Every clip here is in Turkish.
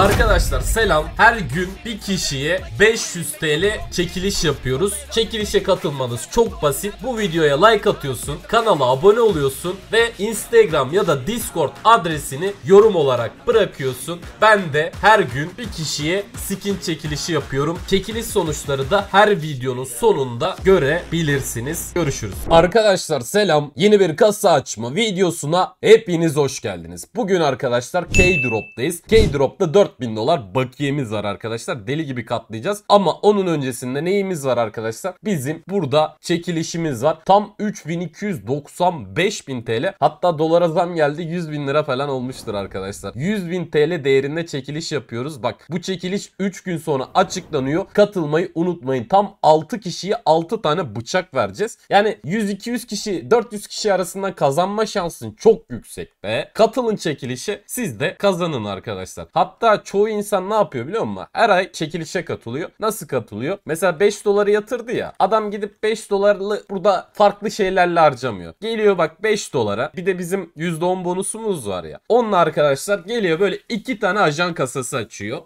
Arkadaşlar selam. Her gün bir kişiye 500 TL çekiliş yapıyoruz. Çekilişe katılmanız çok basit. Bu videoya like atıyorsun, kanala abone oluyorsun ve Instagram ya da Discord adresini yorum olarak bırakıyorsun. Ben de her gün bir kişiye skin çekilişi yapıyorum. Çekiliş sonuçları da her videonun sonunda görebilirsiniz. Görüşürüz. Arkadaşlar selam. Yeni bir kasa açma videosuna hepiniz hoş geldiniz. Bugün arkadaşlar K-Drop'tayız. K-Drop'ta 4 4000 dolar bakiyemiz var arkadaşlar. Deli gibi katlayacağız. Ama onun öncesinde neyimiz var arkadaşlar? Bizim burada çekilişimiz var. Tam 3295 bin TL. Hatta dolara zam geldi 100 bin lira falan olmuştur arkadaşlar. 100 bin TL değerinde çekiliş yapıyoruz. Bak bu çekiliş 3 gün sonra açıklanıyor. Katılmayı unutmayın. Tam 6 kişiye 6 tane bıçak vereceğiz. Yani 100-200 kişi 400 kişi arasında kazanma şansın çok yüksek be. Katılın çekilişe siz de kazanın arkadaşlar. Hatta çoğu insan ne yapıyor biliyor musun? Her ay çekilişe katılıyor. Nasıl katılıyor? Mesela 5 doları yatırdı ya. Adam gidip 5 dolarlı burada farklı şeylerle harcamıyor. Geliyor bak 5 dolara. Bir de bizim %10 bonusumuz var ya. Onunla arkadaşlar geliyor böyle 2 tane ajan kasası açıyor.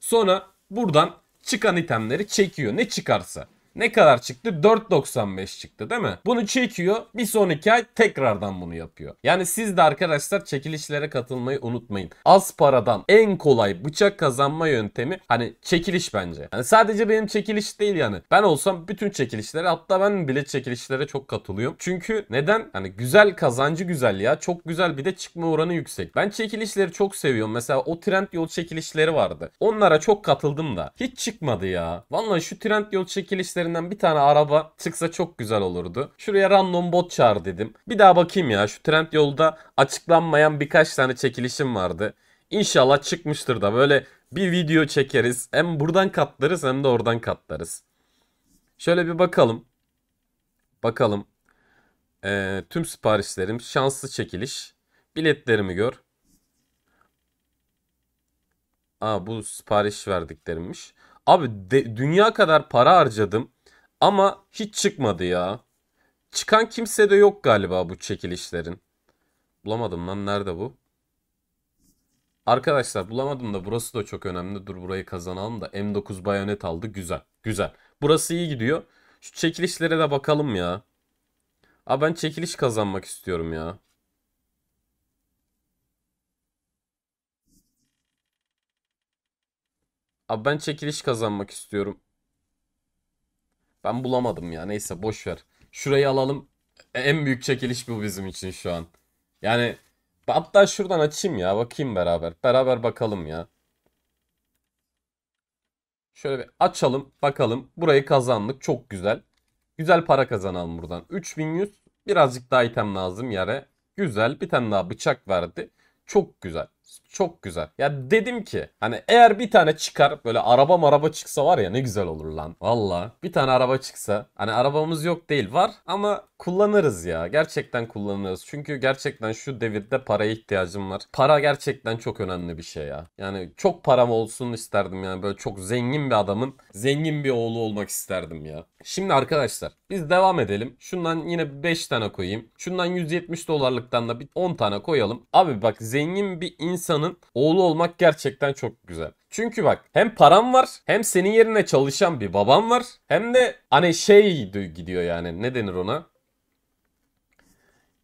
Sonra buradan çıkan itemleri çekiyor. Ne çıkarsa ne kadar çıktı? 4.95 çıktı değil mi? Bunu çekiyor. Bir sonraki ay tekrardan bunu yapıyor. Yani siz de arkadaşlar çekilişlere katılmayı unutmayın. Az paradan en kolay bıçak kazanma yöntemi hani çekiliş bence. Yani sadece benim çekiliş değil yani. Ben olsam bütün çekilişlere hatta ben bile çekilişlere çok katılıyorum. Çünkü neden? Hani güzel kazancı güzel ya. Çok güzel bir de çıkma oranı yüksek. Ben çekilişleri çok seviyorum. Mesela o trend yol çekilişleri vardı. Onlara çok katıldım da. Hiç çıkmadı ya. Vallahi şu trend yol çekilişleri setlerinden bir tane araba çıksa çok güzel olurdu. Şuraya random bot çağır dedim. Bir daha bakayım ya şu trend yolda açıklanmayan birkaç tane çekilişim vardı. İnşallah çıkmıştır da böyle bir video çekeriz. Hem buradan katlarız hem de oradan katlarız. Şöyle bir bakalım. Bakalım. Ee, tüm siparişlerim şanslı çekiliş. Biletlerimi gör. Aa bu sipariş verdiklerimmiş. Abi de, dünya kadar para harcadım ama hiç çıkmadı ya. Çıkan kimse de yok galiba bu çekilişlerin. Bulamadım lan nerede bu? Arkadaşlar bulamadım da burası da çok önemli. Dur burayı kazanalım da M9 bayonet aldı. Güzel. Güzel. Burası iyi gidiyor. Şu çekilişlere de bakalım ya. Abi ben çekiliş kazanmak istiyorum ya. Abi ben çekiliş kazanmak istiyorum. Ben bulamadım ya. Neyse boş ver. Şurayı alalım. E, en büyük çekiliş bu bizim için şu an. Yani hatta şuradan açayım ya. Bakayım beraber. Beraber bakalım ya. Şöyle bir açalım bakalım. Burayı kazandık. Çok güzel. Güzel para kazanalım buradan. 3100. Birazcık daha item lazım yere. Güzel. Bir tane daha bıçak verdi. Çok güzel çok güzel. Ya dedim ki hani eğer bir tane çıkar böyle araba araba çıksa var ya ne güzel olur lan. Valla bir tane araba çıksa hani arabamız yok değil var ama kullanırız ya. Gerçekten kullanırız. Çünkü gerçekten şu devirde paraya ihtiyacım var. Para gerçekten çok önemli bir şey ya. Yani çok param olsun isterdim yani böyle çok zengin bir adamın zengin bir oğlu olmak isterdim ya. Şimdi arkadaşlar biz devam edelim. Şundan yine 5 tane koyayım. Şundan 170 dolarlıktan da bir 10 tane koyalım. Abi bak zengin bir insan insanın oğlu olmak gerçekten çok güzel. Çünkü bak hem param var hem senin yerine çalışan bir babam var hem de hani şey gidiyor yani ne denir ona?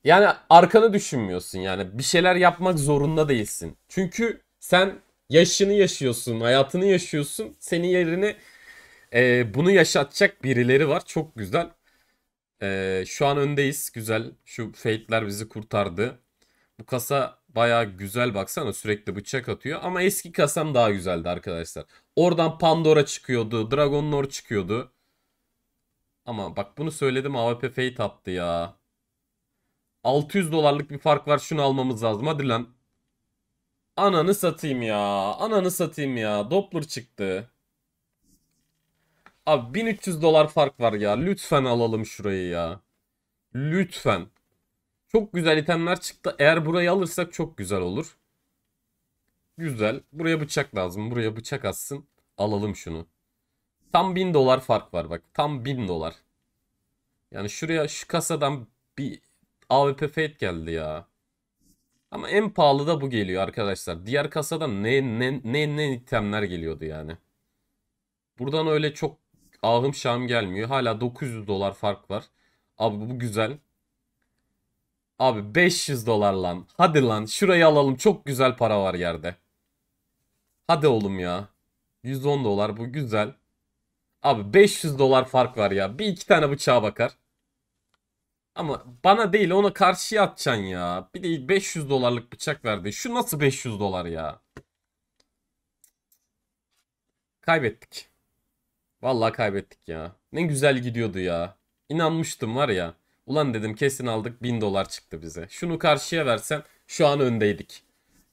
Yani arkanı düşünmüyorsun yani bir şeyler yapmak zorunda değilsin. Çünkü sen yaşını yaşıyorsun, hayatını yaşıyorsun. Senin yerine e, bunu yaşatacak birileri var. Çok güzel. E, şu an öndeyiz. Güzel. Şu fate'ler bizi kurtardı. Bu kasa Baya güzel baksana sürekli bıçak atıyor. Ama eski kasam daha güzeldi arkadaşlar. Oradan Pandora çıkıyordu. Dragon Lord çıkıyordu. Ama bak bunu söyledim AWP Fate attı ya. 600 dolarlık bir fark var şunu almamız lazım hadi lan. Ananı satayım ya. Ananı satayım ya. Doppler çıktı. Abi 1300 dolar fark var ya. Lütfen alalım şurayı ya. Lütfen. Çok güzel itemler çıktı. Eğer burayı alırsak çok güzel olur. Güzel. Buraya bıçak lazım. Buraya bıçak atsın. Alalım şunu. Tam 1000 dolar fark var bak. Tam 1000 dolar. Yani şuraya şu kasadan bir AWP Fate geldi ya. Ama en pahalı da bu geliyor arkadaşlar. Diğer kasadan ne ne ne ne itemler geliyordu yani. Buradan öyle çok ahım şahım gelmiyor. Hala 900 dolar fark var. Abi bu güzel. Abi 500 dolar lan. Hadi lan şurayı alalım. Çok güzel para var yerde. Hadi oğlum ya. 110 dolar bu güzel. Abi 500 dolar fark var ya. Bir iki tane bıçağa bakar. Ama bana değil ona karşıya atacaksın ya. Bir de 500 dolarlık bıçak verdi. Şu nasıl 500 dolar ya? Kaybettik. Vallahi kaybettik ya. Ne güzel gidiyordu ya. İnanmıştım var ya. Ulan dedim kesin aldık 1000 dolar çıktı bize. Şunu karşıya versen şu an öndeydik.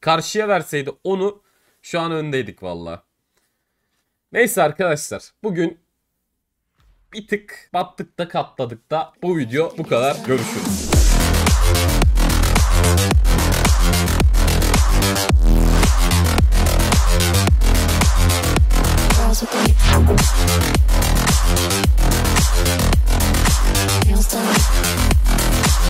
Karşıya verseydi onu şu an öndeydik valla. Neyse arkadaşlar bugün bir tık battık da katladık da bu video bu kadar. Görüşürüz.